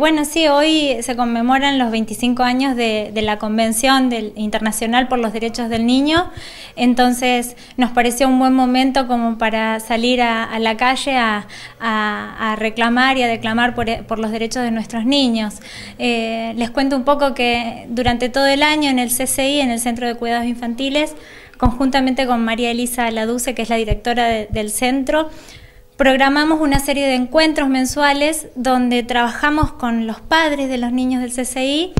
Bueno, sí, hoy se conmemoran los 25 años de, la Convención Internacional por los Derechos del Niño, entonces nos pareció un buen momento como para salir a, la calle a, reclamar y a declamar por, los derechos de nuestros niños. Eh, les cuento un poco que durante todo el año en el CCI, en el Centro de Cuidados Infantiles, conjuntamente con María Elisa Laduce, que es la directora del centro, programamos una serie de encuentros mensuales donde trabajamos con los padres de los niños del CCI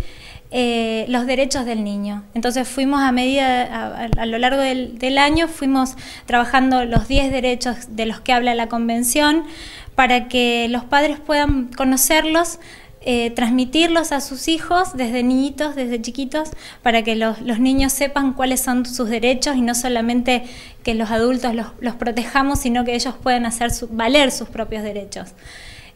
eh, los derechos del niño. Entonces fuimos a medida, a, lo largo del, del, año, fuimos trabajando los 10 derechos de los que habla la Convención para que los padres puedan conocerlos eh, transmitirlos a sus hijos desde niñitos, desde chiquitos, para que los, niños sepan cuáles son sus derechos y no solamente que los adultos los, protejamos, sino que ellos puedan hacer valer sus propios derechos.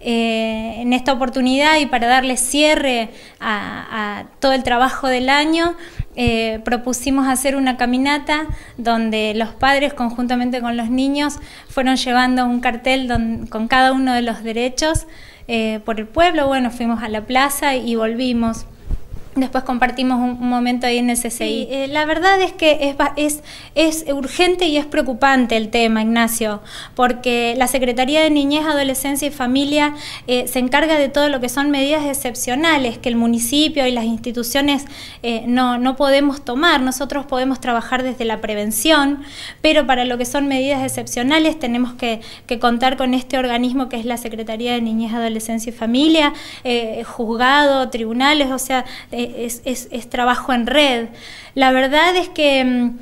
Eh, en esta oportunidad y para darle cierre a, todo el trabajo del año, eh, propusimos hacer una caminata donde los padres conjuntamente con los niños fueron llevando un cartel con cada uno de los derechos. Eh, por el pueblo. Bueno, fuimos a la plaza y volvimos. Después compartimos un, momento ahí en el CCI. Eh, la verdad es que es, es, urgente y es preocupante el tema, Ignacio, porque la Secretaría de Niñez, Adolescencia y Familia eh, se encarga de todo lo que son medidas excepcionales que el municipio y las instituciones eh, no, no podemos tomar. Nosotros podemos trabajar desde la prevención, pero para lo que son medidas excepcionales tenemos que, que contar con este organismo que es la Secretaría de Niñez, Adolescencia y Familia, juzgado, tribunales, o sea es, trabajo en red. La verdad es que, mm,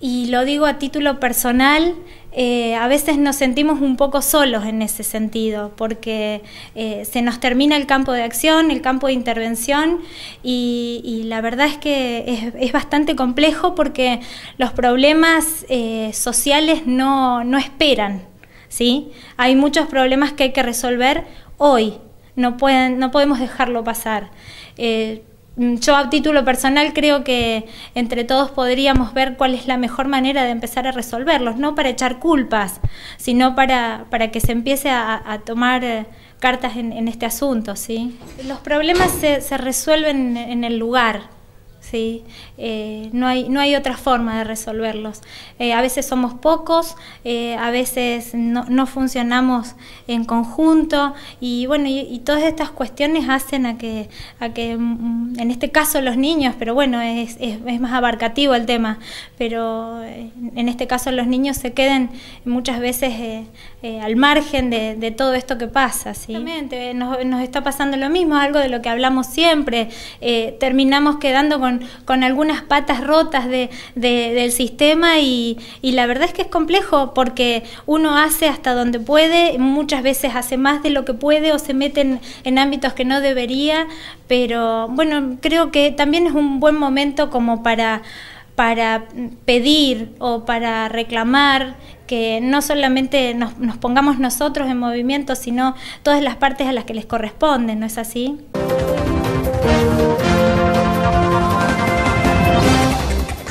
y lo digo a título personal, eh, a veces nos sentimos un poco solos en ese sentido, porque eh, se nos termina el campo de acción, el campo de intervención, y, la verdad es que es, bastante complejo porque los problemas eh, sociales no, esperan. ¿sí? Hay muchos problemas que hay que resolver hoy, no, pueden, no podemos dejarlo pasar. Mm, yo a título personal creo que entre todos podríamos ver cuál es la mejor manera de empezar a resolverlos, no para echar culpas, sino para, para que se empiece a, tomar eh, cartas en, este asunto. ¿sí? Los problemas se, se resuelven en el lugar, ¿sí? Eh, no, hay, no hay otra forma de resolverlos. Eh, a veces somos pocos, eh, a veces no, no, funcionamos en conjunto y bueno, y, todas estas cuestiones hacen a que, a que mm, mm, en este caso los niños, pero bueno, es, es, más abarcativo el tema, pero en este caso los niños se queden muchas veces al margen de, todo esto que pasa. ¿sí? Nos, nos, está pasando lo mismo, algo de lo que hablamos siempre, terminamos quedando con con, algunas patas rotas del sistema y, la verdad es que es complejo porque uno hace hasta donde puede, muchas veces hace más de lo que puede o se mete en, ámbitos que no debería, pero bueno, creo que también es un buen momento como para para pedir o para reclamar que no solamente nos, nos, pongamos nosotros en movimiento, sino todas las partes a las que les corresponden, ¿no es así?